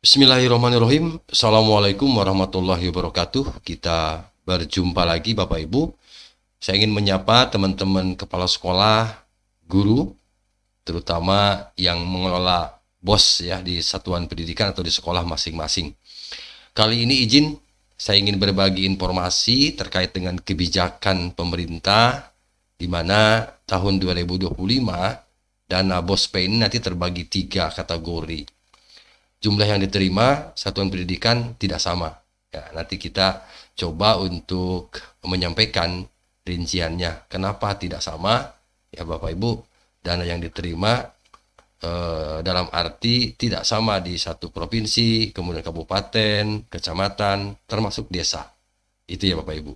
Bismillahirrahmanirrahim. Assalamualaikum warahmatullahi wabarakatuh. Kita berjumpa lagi Bapak Ibu. Saya ingin menyapa teman-teman kepala sekolah, guru, terutama yang mengelola BOS ya di satuan pendidikan atau di sekolah masing-masing. Kali ini izin saya ingin berbagi informasi terkait dengan kebijakan pemerintah di mana tahun 2025 dana bospe ini nanti terbagi tiga kategori jumlah yang diterima satuan pendidikan tidak sama. Ya, nanti kita coba untuk menyampaikan rinciannya. Kenapa tidak sama? Ya Bapak Ibu, dana yang diterima eh, dalam arti tidak sama di satu provinsi, kemudian kabupaten, kecamatan, termasuk desa. Itu ya Bapak Ibu.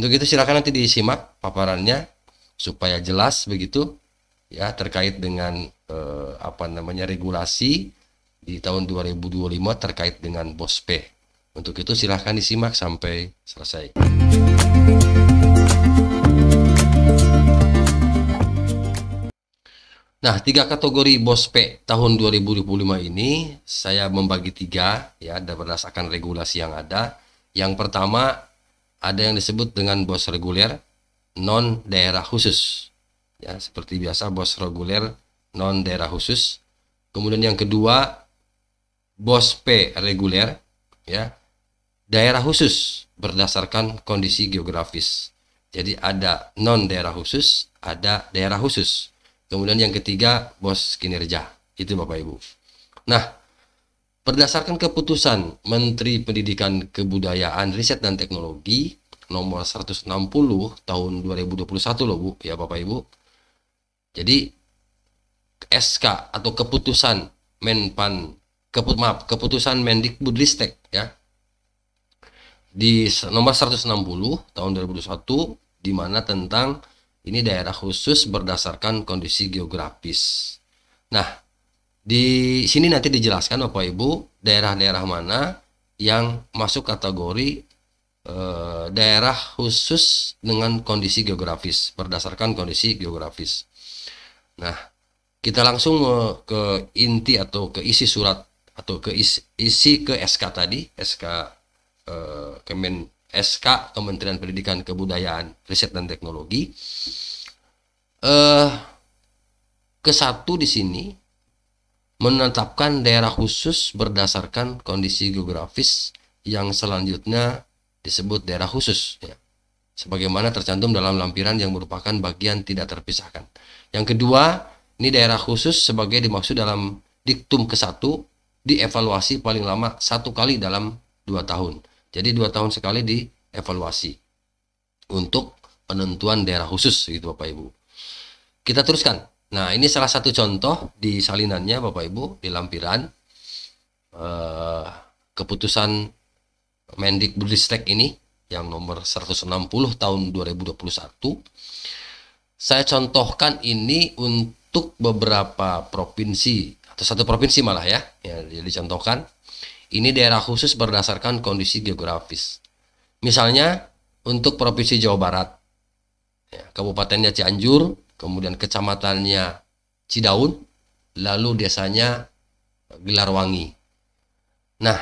Untuk itu silakan nanti disimak paparannya supaya jelas begitu ya terkait dengan eh, apa namanya regulasi di tahun 2025 terkait dengan BOSPE. Untuk itu silahkan disimak sampai selesai. Nah, tiga kategori BOSPE tahun 2025 ini saya membagi tiga ya berdasarkan regulasi yang ada. Yang pertama ada yang disebut dengan BOS reguler non daerah khusus. Ya, seperti biasa BOS reguler non daerah khusus. Kemudian yang kedua Bos P reguler ya daerah khusus berdasarkan kondisi geografis. Jadi ada non daerah khusus, ada daerah khusus. Kemudian yang ketiga BOS kinerja. Itu Bapak Ibu. Nah, berdasarkan keputusan Menteri Pendidikan Kebudayaan Riset dan Teknologi nomor 160 tahun 2021 loh Bu, ya Bapak Ibu. Jadi SK atau keputusan Menpan keput maaf keputusan Mendikbudristek ya di nomor 160 tahun 2021 di mana tentang ini daerah khusus berdasarkan kondisi geografis. Nah, di sini nanti dijelaskan Bapak Ibu daerah-daerah mana yang masuk kategori eh, daerah khusus dengan kondisi geografis berdasarkan kondisi geografis. Nah, kita langsung eh, ke inti atau ke isi surat atau ke isi, isi ke SK tadi, SK uh, eh, Kemen SK Kementerian Pendidikan Kebudayaan Riset dan Teknologi. uh, ke satu di sini menetapkan daerah khusus berdasarkan kondisi geografis yang selanjutnya disebut daerah khusus ya. sebagaimana tercantum dalam lampiran yang merupakan bagian tidak terpisahkan yang kedua ini daerah khusus sebagai dimaksud dalam diktum ke-1 dievaluasi paling lama satu kali dalam dua tahun. Jadi dua tahun sekali dievaluasi untuk penentuan daerah khusus gitu Bapak Ibu. Kita teruskan. Nah ini salah satu contoh di salinannya Bapak Ibu di lampiran eh, keputusan Mendikbudristek ini yang nomor 160 tahun 2021 saya contohkan ini untuk beberapa provinsi atau satu provinsi malah ya, ya dicontohkan. Ini daerah khusus berdasarkan kondisi geografis. Misalnya untuk provinsi Jawa Barat, ya, kabupatennya Cianjur, kemudian kecamatannya Cidaun, lalu desanya Gelarwangi. Nah,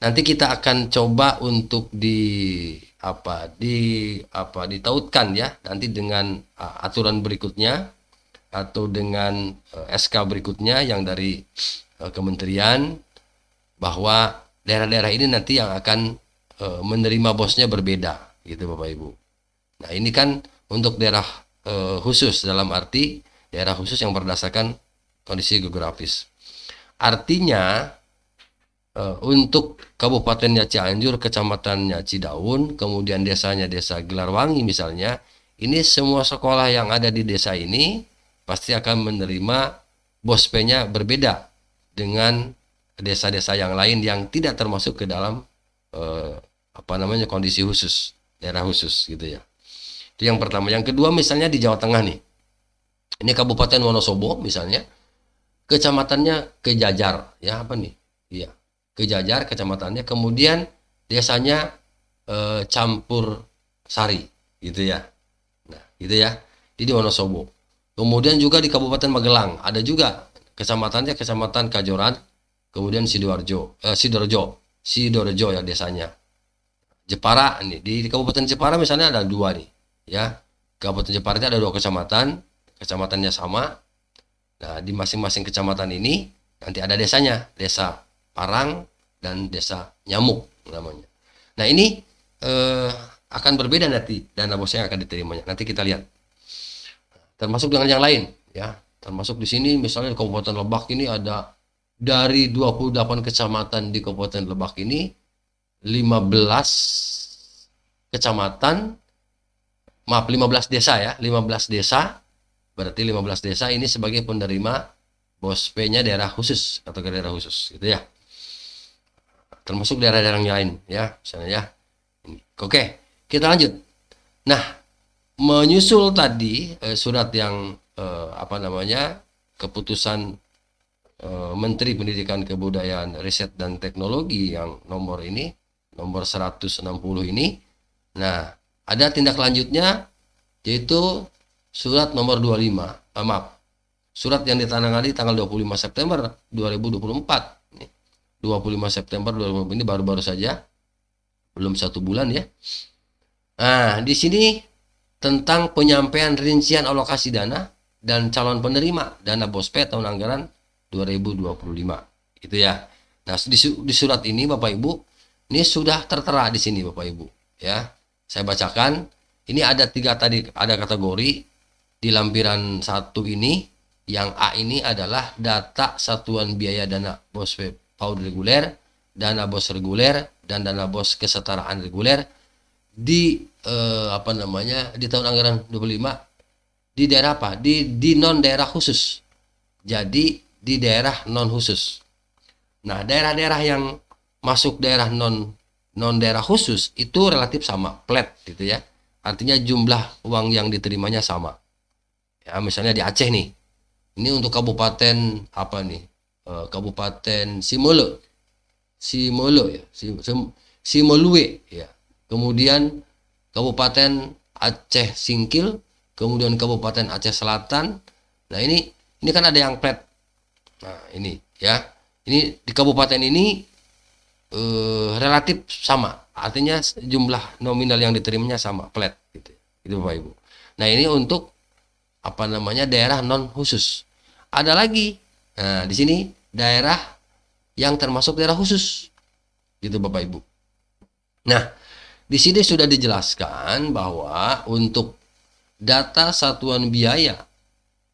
nanti kita akan coba untuk di apa di apa ditautkan ya nanti dengan uh, aturan berikutnya atau dengan eh, SK berikutnya yang dari eh, kementerian bahwa daerah-daerah ini nanti yang akan eh, menerima bosnya berbeda gitu Bapak Ibu. Nah, ini kan untuk daerah khusus dalam arti daerah khusus yang berdasarkan kondisi geografis. Artinya untuk kabupatennya Cianjur, kecamatannya Cidaun, kemudian desanya desa Gelarwangi misalnya, ini semua sekolah yang ada di desa ini pasti akan menerima bos nya berbeda dengan desa-desa yang lain yang tidak termasuk ke dalam eh, apa namanya kondisi khusus, daerah khusus gitu ya. Itu yang pertama. Yang kedua misalnya di Jawa Tengah nih. Ini Kabupaten Wonosobo misalnya, kecamatannya Kejajar, ya apa nih? Iya. Kejajar kecamatannya kemudian desanya eh, campur sari gitu ya. Nah, gitu ya. Jadi Wonosobo. Kemudian juga di Kabupaten Magelang ada juga kecamatannya Kecamatan Kajoran, kemudian Sidoarjo, eh, Sidoarjo, Sidoarjo ya desanya. Jepara nih di, Kabupaten Jepara misalnya ada dua nih, ya. Kabupaten Jepara itu ada dua kecamatan, kecamatannya sama. Nah, di masing-masing kecamatan ini nanti ada desanya, desa Parang dan desa Nyamuk namanya. Nah, ini eh, akan berbeda nanti dana bosnya akan diterimanya. Nanti kita lihat termasuk dengan yang lain ya termasuk di sini misalnya di Kabupaten Lebak ini ada dari 28 kecamatan di Kabupaten Lebak ini 15 kecamatan maaf 15 desa ya 15 desa berarti 15 desa ini sebagai penerima bospenya nya daerah khusus atau ke daerah khusus gitu ya termasuk daerah-daerah yang lain ya misalnya ya oke kita lanjut nah menyusul tadi eh, surat yang eh, apa namanya keputusan eh, Menteri Pendidikan Kebudayaan Riset dan Teknologi yang nomor ini nomor 160 ini nah ada tindak lanjutnya yaitu surat nomor 25 eh, maaf surat yang ditandatangani tanggal 25 September 2024 25 September 2024 ini baru-baru saja belum satu bulan ya nah di sini tentang penyampaian rincian alokasi dana dan calon penerima dana BOSPE tahun anggaran 2025. Itu ya. Nah, di, surat ini Bapak Ibu, ini sudah tertera di sini Bapak Ibu, ya. Saya bacakan, ini ada tiga tadi ada kategori di lampiran satu ini yang A ini adalah data satuan biaya dana BOSPE PAUD reguler, dana BOS reguler dan dana BOS kesetaraan reguler di eh, apa namanya di tahun anggaran 25 di daerah apa? Di di non daerah khusus. Jadi di daerah non khusus. Nah, daerah-daerah yang masuk daerah non non daerah khusus itu relatif sama, flat gitu ya. Artinya jumlah uang yang diterimanya sama. Ya, misalnya di Aceh nih. Ini untuk kabupaten apa nih? E, kabupaten Simolo. Simolo ya, Simolue ya kemudian Kabupaten Aceh Singkil, kemudian Kabupaten Aceh Selatan. Nah, ini ini kan ada yang plat. Nah, ini ya. Ini di kabupaten ini eh, relatif sama. Artinya jumlah nominal yang diterimanya sama, plat gitu. Itu Bapak Ibu. Nah, ini untuk apa namanya daerah non khusus. Ada lagi. Nah, di sini daerah yang termasuk daerah khusus. Gitu Bapak Ibu. Nah, di sini sudah dijelaskan bahwa untuk data satuan biaya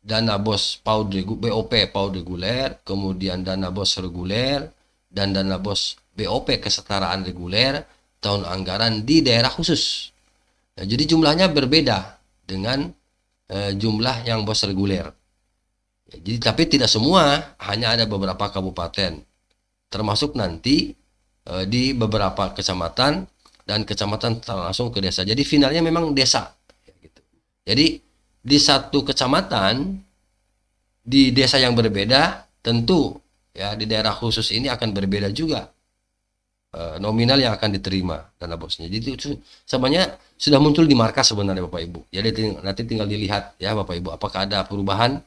dana bos PAUD BOP PAUD reguler, kemudian dana bos reguler dan dana bos BOP kesetaraan reguler tahun anggaran di daerah khusus. Nah, jadi jumlahnya berbeda dengan e, jumlah yang bos reguler. Ya, jadi tapi tidak semua, hanya ada beberapa kabupaten. Termasuk nanti e, di beberapa kecamatan dan kecamatan langsung ke desa. Jadi finalnya memang desa. Gitu. Jadi di satu kecamatan di desa yang berbeda tentu ya di daerah khusus ini akan berbeda juga e, nominal yang akan diterima dana bosnya. Jadi itu sebenarnya sudah muncul di markas sebenarnya Bapak Ibu. Jadi nanti tinggal dilihat ya Bapak Ibu apakah ada perubahan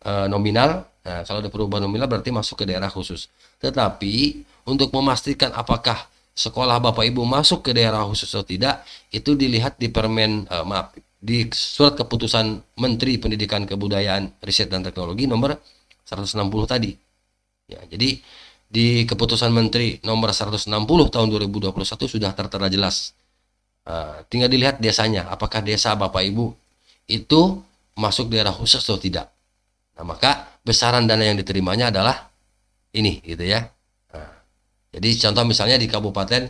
e, nominal. Nah, kalau ada perubahan nominal berarti masuk ke daerah khusus. Tetapi untuk memastikan apakah sekolah Bapak Ibu masuk ke daerah khusus atau tidak itu dilihat di permen eh, maaf di surat keputusan Menteri Pendidikan Kebudayaan Riset dan Teknologi nomor 160 tadi. Ya, jadi di keputusan Menteri nomor 160 tahun 2021 sudah tertera jelas. Uh, tinggal dilihat desanya, apakah desa Bapak Ibu itu masuk daerah khusus atau tidak. Nah, maka besaran dana yang diterimanya adalah ini gitu ya. Jadi contoh misalnya di Kabupaten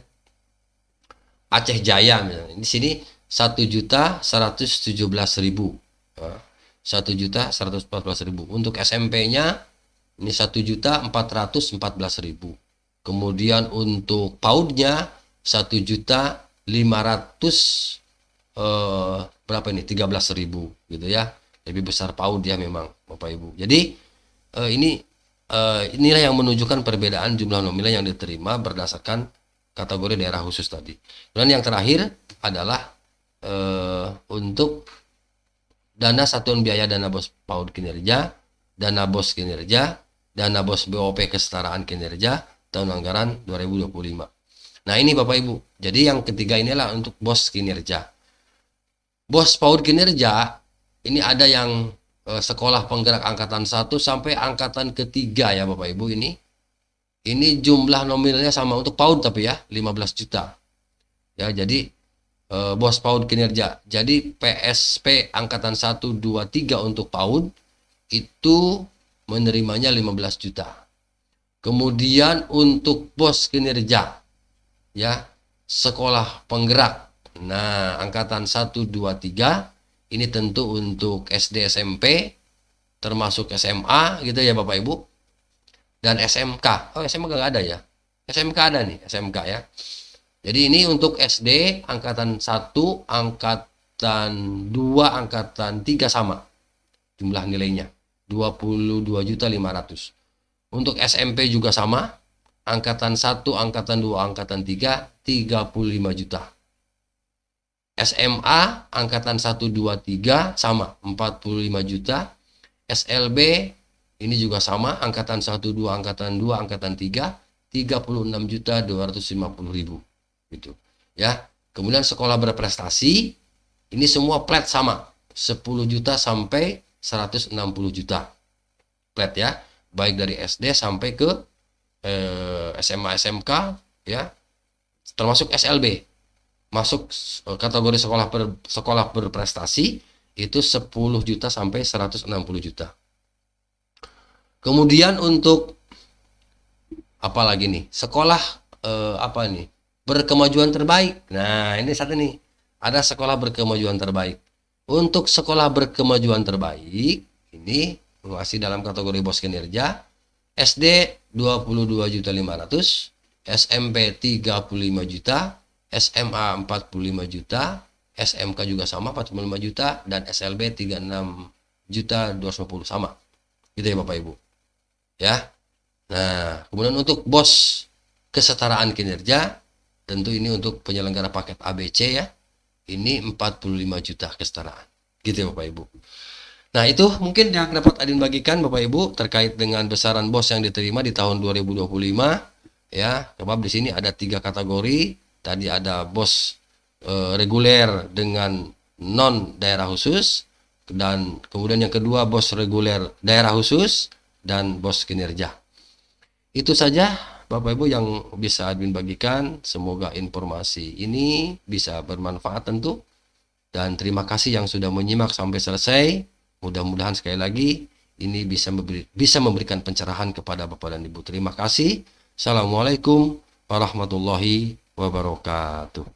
Aceh Jaya misalnya. Di sini 1 juta 117 ribu. 1 juta 114 ribu. Untuk SMP-nya ini 1 juta 414 ribu. Kemudian untuk PAUD-nya 1 juta 500 eh, berapa ini 13 ribu gitu ya. Lebih besar PAUD ya memang Bapak Ibu. Jadi eh, ini uh, inilah yang menunjukkan perbedaan jumlah nominal yang diterima berdasarkan kategori daerah khusus tadi. Dan yang terakhir adalah uh, untuk dana satuan biaya dana bos PAUD kinerja, dana bos kinerja, dana bos BOP kesetaraan kinerja tahun anggaran 2025. Nah ini Bapak Ibu, jadi yang ketiga inilah untuk bos kinerja. Bos PAUD kinerja ini ada yang Eh, sekolah penggerak angkatan 1 sampai angkatan ketiga ya Bapak Ibu ini. Ini jumlah nominalnya sama untuk PAUD tapi ya 15 juta. Ya jadi eh, bos PAUD kinerja. Jadi PSP angkatan 1 2 3 untuk PAUD itu menerimanya 15 juta. Kemudian untuk bos kinerja ya sekolah penggerak. Nah, angkatan 1 2 3 ini tentu untuk SD, SMP, termasuk SMA gitu ya Bapak Ibu. Dan SMK. Oh, SMK nggak ada ya? SMK ada nih, SMK ya. Jadi ini untuk SD angkatan 1, angkatan 2, angkatan 3 sama jumlah nilainya 22.500. Untuk SMP juga sama, angkatan 1, angkatan 2, angkatan 3 35 juta. SMA angkatan 123 sama 45 juta. SLB ini juga sama angkatan 12, angkatan 2, angkatan 3 36 juta 250 ribu gitu ya kemudian sekolah berprestasi ini semua plat sama 10 juta sampai 160 juta plat ya baik dari SD sampai ke eh, SMA SMK ya termasuk SLB masuk eh, kategori sekolah ber, sekolah berprestasi itu 10 juta sampai 160 juta. Kemudian untuk apa lagi nih? Sekolah eh, apa nih? Berkemajuan terbaik. Nah, ini satu nih. Ada sekolah berkemajuan terbaik. Untuk sekolah berkemajuan terbaik ini masih dalam kategori bos kinerja SD 22.500, SMP 35 juta, SMA 45 juta, SMK juga sama 45 juta dan SLB 36 juta 250 sama. Gitu ya Bapak Ibu. Ya. Nah, kemudian untuk bos kesetaraan kinerja tentu ini untuk penyelenggara paket ABC ya. Ini 45 juta kesetaraan. Gitu ya Bapak Ibu. Nah, itu mungkin yang dapat Adin bagikan Bapak Ibu terkait dengan besaran bos yang diterima di tahun 2025 ya. Sebab di sini ada tiga kategori Tadi ada bos e, reguler dengan non daerah khusus dan kemudian yang kedua bos reguler daerah khusus dan bos kinerja. Itu saja Bapak Ibu yang bisa admin bagikan. Semoga informasi ini bisa bermanfaat tentu. Dan terima kasih yang sudah menyimak sampai selesai. Mudah-mudahan sekali lagi ini bisa memberi, bisa memberikan pencerahan kepada Bapak dan Ibu. Terima kasih. Assalamualaikum warahmatullahi wabarakatuh.